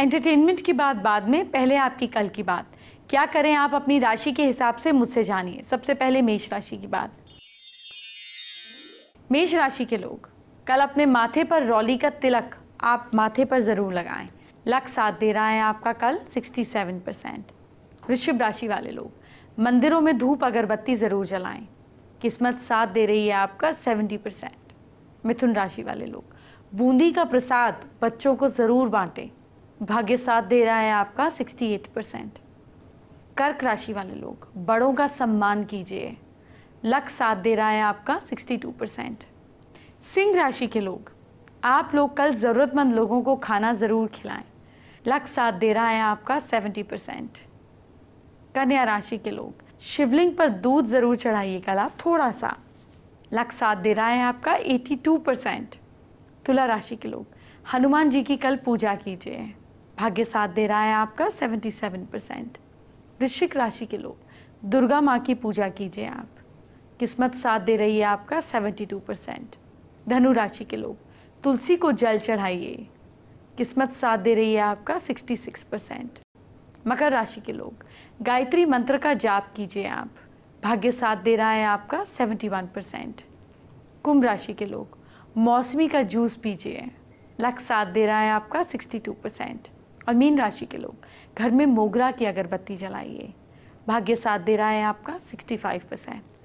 entertainment की बात बाद में पहले आपकी कल की बात क्या करें आप अपनी राशि के हिसाब से मुझसे जानिए सबसे पहले मेष राशि की बात मेष राशि के लोग कल अपने माथे पर रौली का तिलक आप माथे पर ज़रूर लगाएं लक साथ दे रहा है आपका कल 67 परसेंट वृषभ राशि वाले लोग मंदिरों में धूप अगरबत्ती ज़रूर जलाएं किस्मत साथ दे रही है आपका 70 परसेंट मिथुन राशि वाले लोग बूंदी का प्रसाद बच्चों को ज़रूर बांटें भाग्य साथ दे रहा है आपका 68 परसेंट कर्क राशि वाले लोग बड़ों का सम्मान कीजिए लक साथ दे रहा है आपका 62 परसेंट सिंह राशि के लोग आप लोग कल ज़रूरतमंद लोगों को खाना ज़रूर खिलाएं लक साथ दे रहा है आपका 70 परसेंट कन्या राशि के लोग शिवलिंग पर दूध ज़रूर चढ़ाइए कल आप थोड़ा सा लक साथ दे रहा है आपका 82 परसेंट तुला राशि के लोग हनुमान जी की कल पूजा कीजिए भाग्य साथ दे रहा है आपका 77 परसेंट वृश्चिक राशि के लोग दुर्गा माँ की पूजा कीजिए आप किस्मत साथ दे रही है आपका 72 परसेंट धनु राशि के लोग तुलसी को जल चढ़ाइए किस्मत साथ दे रही है आपका 66 परसेंट मकर राशि के लोग गायत्री मंत्र का जाप कीजिए आप भाग्य साथ दे रहा है आपका 71 परसेंट कुंभ राशि के लोग मौसमी का जूस पीजिए लक साथ दे रहा है आपका 62 परसेंट और मीन राशि के लोग घर में मोगरा की अगरबत्ती जलाइए भाग्य साथ दे रहा है आपका 65 परसेंट